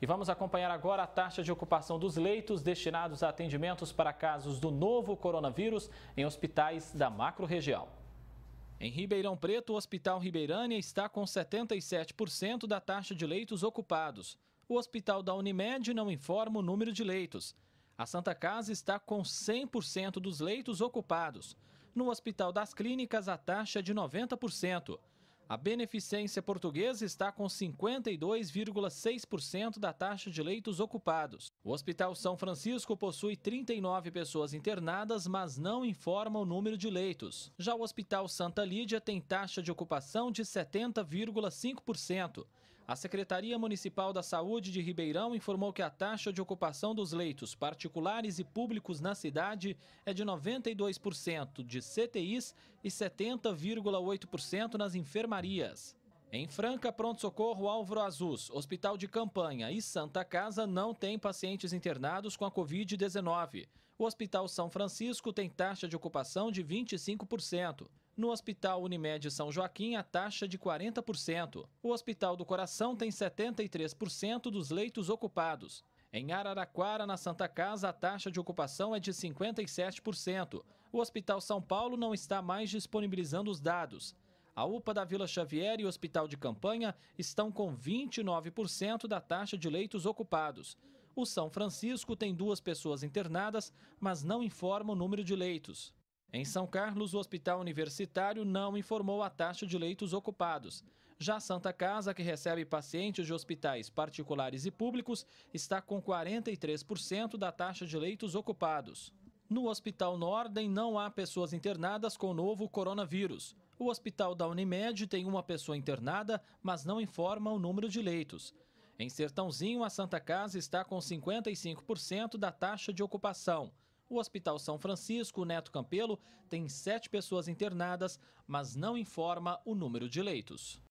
E vamos acompanhar agora a taxa de ocupação dos leitos destinados a atendimentos para casos do novo coronavírus em hospitais da macro-região. Em Ribeirão Preto, o Hospital Ribeirânia está com 77% da taxa de leitos ocupados. O Hospital da Unimed não informa o número de leitos. A Santa Casa está com 100% dos leitos ocupados. No Hospital das Clínicas, a taxa é de 90%. A beneficência portuguesa está com 52,6% da taxa de leitos ocupados. O Hospital São Francisco possui 39 pessoas internadas, mas não informa o número de leitos. Já o Hospital Santa Lídia tem taxa de ocupação de 70,5%. A Secretaria Municipal da Saúde de Ribeirão informou que a taxa de ocupação dos leitos particulares e públicos na cidade é de 92% de CTIs e 70,8% nas enfermarias. Em Franca, pronto-socorro Álvaro Azus, Hospital de Campanha e Santa Casa não têm pacientes internados com a Covid-19. O Hospital São Francisco tem taxa de ocupação de 25%. No Hospital Unimed São Joaquim, a taxa é de 40%. O Hospital do Coração tem 73% dos leitos ocupados. Em Araraquara, na Santa Casa, a taxa de ocupação é de 57%. O Hospital São Paulo não está mais disponibilizando os dados. A UPA da Vila Xavier e o Hospital de Campanha estão com 29% da taxa de leitos ocupados. O São Francisco tem duas pessoas internadas, mas não informa o número de leitos. Em São Carlos, o Hospital Universitário não informou a taxa de leitos ocupados. Já a Santa Casa, que recebe pacientes de hospitais particulares e públicos, está com 43% da taxa de leitos ocupados. No Hospital Nordem, não há pessoas internadas com o novo coronavírus. O hospital da Unimed tem uma pessoa internada, mas não informa o número de leitos. Em Sertãozinho, a Santa Casa está com 55% da taxa de ocupação. O Hospital São Francisco Neto Campelo tem sete pessoas internadas, mas não informa o número de leitos.